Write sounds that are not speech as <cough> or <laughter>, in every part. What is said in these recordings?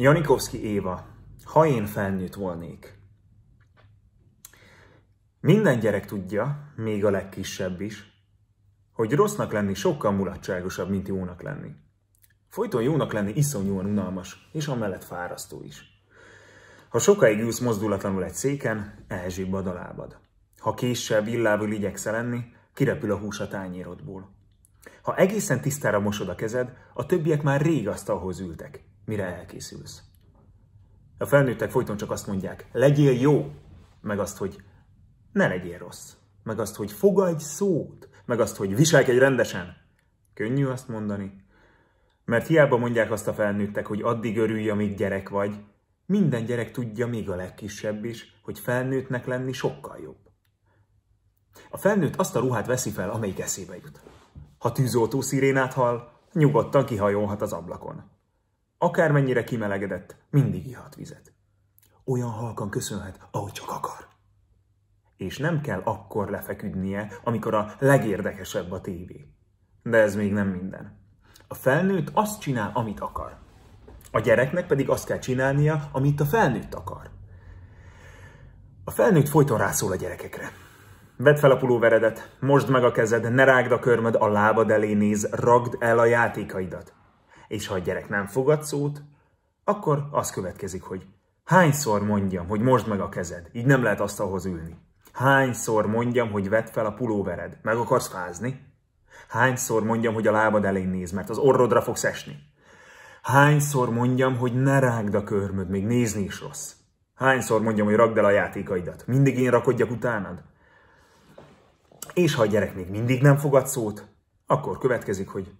Janikowski Éva, ha én felnőtt volnék. Minden gyerek tudja, még a legkisebb is, hogy rossznak lenni sokkal mulatságosabb, mint jónak lenni. Folyton jónak lenni iszonyúan unalmas, és amellett fárasztó is. Ha sokáig ülsz mozdulatlanul egy széken, elzsibbad a lábad. Ha késsel, villával igyekszel lenni, kirepül a hús a tányérodból. Ha egészen tisztára mosod a kezed, a többiek már rég asztalhoz ültek, mire elkészülsz. A felnőttek folyton csak azt mondják, legyél jó, meg azt, hogy ne legyél rossz, meg azt, hogy fogadj szót, meg azt, hogy viselkedj rendesen. Könnyű azt mondani, mert hiába mondják azt a felnőttek, hogy addig örülj, amíg gyerek vagy, minden gyerek tudja, még a legkisebb is, hogy felnőttnek lenni sokkal jobb. A felnőtt azt a ruhát veszi fel, amelyik eszébe jut. Ha tűzoltó szirénát hall, nyugodtan kihajolhat az ablakon. Akármennyire kimelegedett, mindig ihat vizet. Olyan halkan köszönhet, ahogy csak akar. És nem kell akkor lefeküdnie, amikor a legérdekesebb a tévé. De ez még nem minden. A felnőtt azt csinál, amit akar. A gyereknek pedig azt kell csinálnia, amit a felnőtt akar. A felnőtt folyton rászól a gyerekekre. Vedd fel a pulóveredet, mosd meg a kezed, ne rágd a körmöd, a lábad elé néz, ragd el a játékaidat és ha a gyerek nem fogad szót, akkor az következik, hogy hányszor mondjam, hogy most meg a kezed, így nem lehet asztalhoz ülni. Hányszor mondjam, hogy vedd fel a pulóvered, meg akarsz fázni? Hányszor mondjam, hogy a lábad elé néz, mert az orrodra fogsz esni? Hányszor mondjam, hogy ne rágd a körmöd, még nézni is rossz? Hányszor mondjam, hogy rakd el a játékaidat? Mindig én rakodjak utánad? És ha a gyerek még mindig nem fogad szót, akkor következik, hogy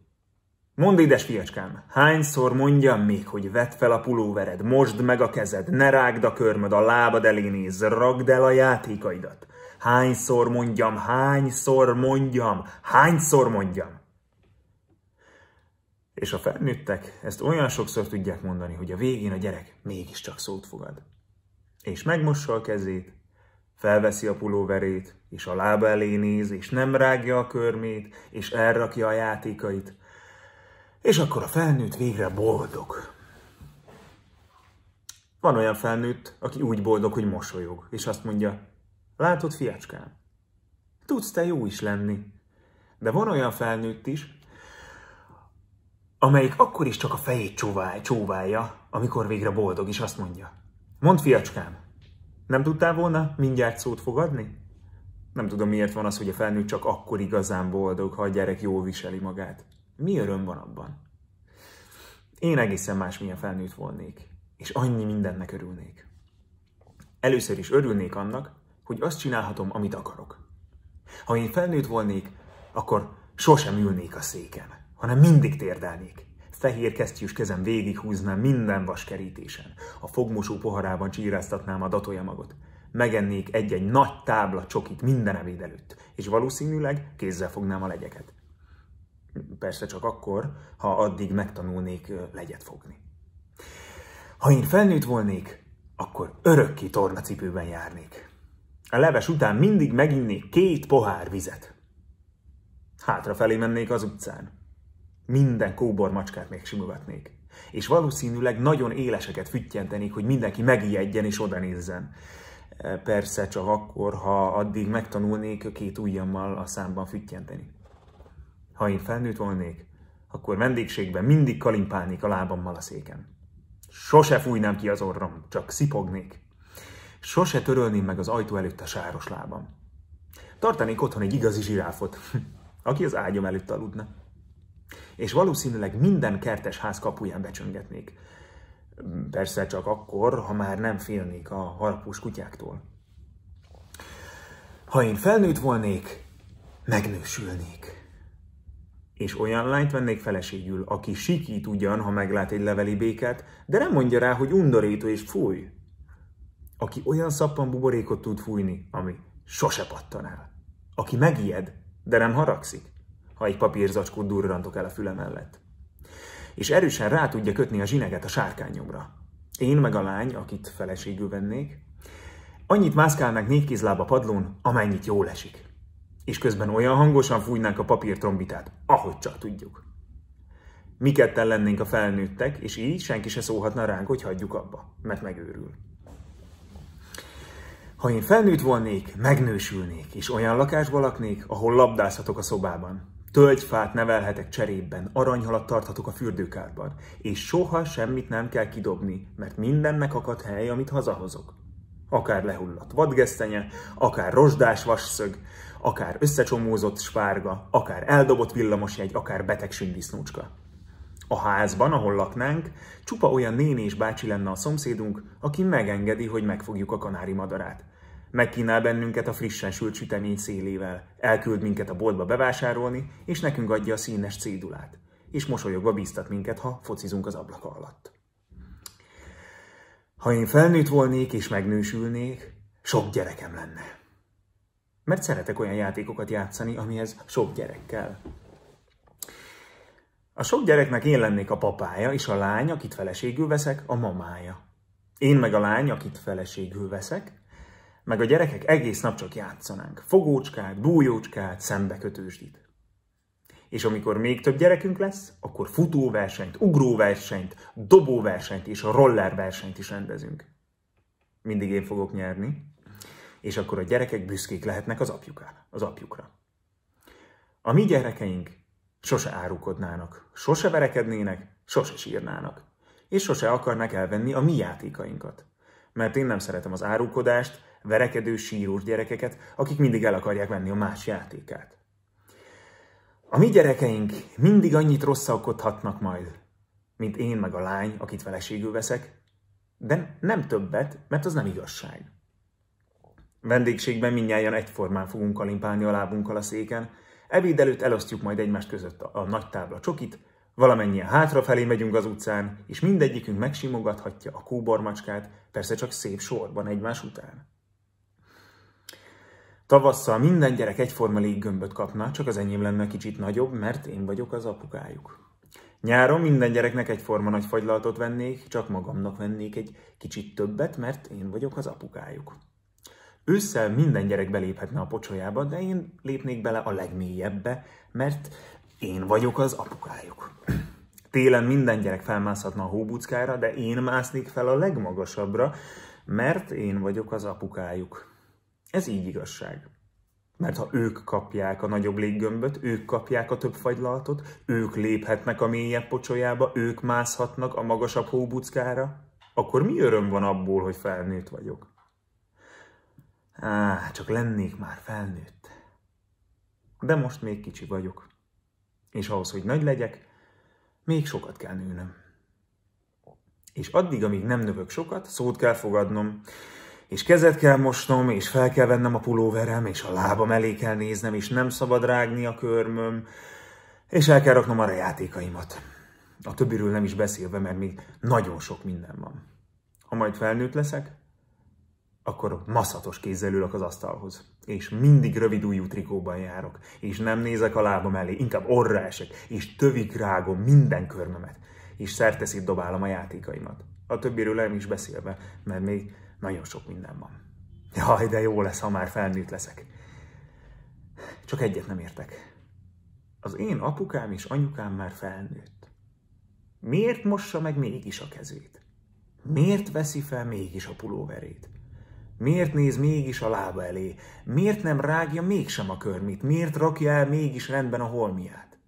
Mondd, édes fiacskám, hányszor mondjam még, hogy vedd fel a pulóvered, mosd meg a kezed, ne rágd a körmöd, a lábad elé nézz, ragd el a játékaidat. Hányszor mondjam, hányszor mondjam, hányszor mondjam. És a felnőttek ezt olyan sokszor tudják mondani, hogy a végén a gyerek mégiscsak szót fogad. És megmossa a kezét, felveszi a pulóverét, és a lába elé néz, és nem rágja a körmét, és elrakja a játékait, és akkor a felnőtt végre boldog. Van olyan felnőtt, aki úgy boldog, hogy mosolyog, és azt mondja, látod, fiacskám, tudsz te jó is lenni. De van olyan felnőtt is, amelyik akkor is csak a fejét csóvál, csóválja, amikor végre boldog, és azt mondja, mondd fiacskám, nem tudtál volna mindjárt szót fogadni? Nem tudom, miért van az, hogy a felnőtt csak akkor igazán boldog, ha a gyerek jól viseli magát. Mi öröm van abban? Én egészen másmilyen felnőtt volnék, és annyi mindennek örülnék. Először is örülnék annak, hogy azt csinálhatom, amit akarok. Ha én felnőtt volnék, akkor sosem ülnék a széken, hanem mindig térdelnék. Fehér kesztyűs kezem végighúznám minden vaskerítésen. A fogmosó poharában csíráztatnám a datolyamagot, Megennék egy-egy nagy tábla csokit minden ebéd előtt, és valószínűleg kézzel fognám a legyeket. Persze csak akkor, ha addig megtanulnék legyet fogni. Ha én felnőtt volnék, akkor örökké tornacipőben járnék. A leves után mindig meginnék két pohár vizet. Hátrafelé mennék az utcán. Minden kóbor macskát még simogatnék. És valószínűleg nagyon éleseket füttyentenék, hogy mindenki megijedjen és oda nézzen. Persze csak akkor, ha addig megtanulnék két ujjammal a számban füttyenteni. Ha én felnőtt volnék, akkor vendégségben mindig kalimpálnék a lábammal a széken. Sose fújnám ki az orrom, csak szipognék. Sose törölném meg az ajtó előtt a sáros lábam. Tartanék otthon egy igazi zsiráfot, <laughs> aki az ágyom előtt aludna. És valószínűleg minden kertes ház kapuján becsöngetnék. Persze csak akkor, ha már nem félnék a harapós kutyáktól. Ha én felnőtt volnék, megnősülnék és olyan lányt vennék feleségül, aki sikít ugyan, ha meglát egy leveli béket, de nem mondja rá, hogy undorító és fúj. Aki olyan szappan buborékot tud fújni, ami sose pattan el. Aki megijed, de nem haragszik, ha egy papírzacskót durrantok el a füle mellett. És erősen rá tudja kötni a zsineget a sárkányomra. Én meg a lány, akit feleségül vennék, annyit mászkálnak négy kézláb a padlón, amennyit jól esik és közben olyan hangosan fújnánk a papírtrombitát, ahogy csak tudjuk. Mi ketten lennénk a felnőttek, és így senki se szólhatna ránk, hogy hagyjuk abba, mert megőrül. Ha én felnőtt volnék, megnősülnék, és olyan lakásba laknék, ahol labdázhatok a szobában. Tölgyfát nevelhetek cserében, aranyhalat tarthatok a fürdőkádban, és soha semmit nem kell kidobni, mert mindennek akad hely, amit hazahozok. Akár lehullott vadgesztenye, akár rozsdás vasszög, akár összecsomózott spárga, akár eldobott villamosjegy, akár beteg disznócska. A házban, ahol laknánk, csupa olyan néni és bácsi lenne a szomszédunk, aki megengedi, hogy megfogjuk a kanári madarát. Megkínál bennünket a frissen sült sütemény szélével, elküld minket a boltba bevásárolni, és nekünk adja a színes cédulát. És mosolyogva bíztat minket, ha focizunk az ablaka alatt. Ha én felnőtt volnék és megnősülnék, sok gyerekem lenne mert szeretek olyan játékokat játszani, amihez sok gyerek kell. A sok gyereknek én lennék a papája, és a lány, akit feleségül veszek, a mamája. Én meg a lány, akit feleségül veszek, meg a gyerekek egész nap csak játszanánk. Fogócskát, bújócskát, szembekötősdít. És amikor még több gyerekünk lesz, akkor futóversenyt, ugróversenyt, dobóversenyt és a rollerversenyt is rendezünk. Mindig én fogok nyerni, és akkor a gyerekek büszkék lehetnek az, apjukára, az apjukra. A mi gyerekeink sose árukodnának, sose verekednének, sose sírnának, és sose akarnak elvenni a mi játékainkat. Mert én nem szeretem az árukodást, verekedő, sírós gyerekeket, akik mindig el akarják venni a más játékát. A mi gyerekeink mindig annyit rosszalkodhatnak majd, mint én meg a lány, akit feleségül veszek, de nem többet, mert az nem igazság. Vendégségben mindnyájan egyformán fogunk kalimpálni a lábunkkal a széken, ebéd előtt elosztjuk majd egymást között a, a nagy tábla csokit, valamennyien hátrafelé megyünk az utcán, és mindegyikünk megsimogathatja a kóbormacskát, persze csak szép sorban egymás után. Tavasszal minden gyerek egyforma léggömböt kapna, csak az enyém lenne kicsit nagyobb, mert én vagyok az apukájuk. Nyáron minden gyereknek egyforma nagy fagylaltot vennék, csak magamnak vennék egy kicsit többet, mert én vagyok az apukájuk. Ősszel minden gyerek beléphetne a pocsolyába, de én lépnék bele a legmélyebbe, mert én vagyok az apukájuk. Télen minden gyerek felmászhatna a hóbuckára, de én másznék fel a legmagasabbra, mert én vagyok az apukájuk. Ez így igazság. Mert ha ők kapják a nagyobb léggömböt, ők kapják a több fagylaltot, ők léphetnek a mélyebb pocsolyába, ők mászhatnak a magasabb hóbuckára, akkor mi öröm van abból, hogy felnőtt vagyok? Á, hát csak lennék már felnőtt. De most még kicsi vagyok. És ahhoz, hogy nagy legyek, még sokat kell nőnem. És addig, amíg nem növök sokat, szót kell fogadnom, és kezet kell mosnom, és fel kell vennem a pulóverem, és a lábam elé kell néznem, és nem szabad rágni a körmöm, és el kell raknom arra játékaimat. A többiről nem is beszélve, mert még nagyon sok minden van. Ha majd felnőtt leszek, akkor maszatos kézzel ülök az asztalhoz. És mindig rövid újú trikóban járok, és nem nézek a lábam elé, inkább orra esek, és tövig rágom minden körmömet, és szerteszét dobálom a játékaimat. A többiről nem is beszélve, mert még nagyon sok minden van. Jaj, de jó lesz, ha már felnőtt leszek. Csak egyet nem értek. Az én apukám és anyukám már felnőtt. Miért mossa meg mégis a kezét? Miért veszi fel mégis a pulóverét? Miért néz mégis a lába elé? Miért nem rágja mégsem a körmit? Miért rakja el mégis rendben a holmiát?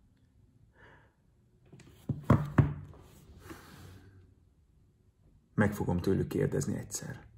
Meg fogom tőlük kérdezni egyszer.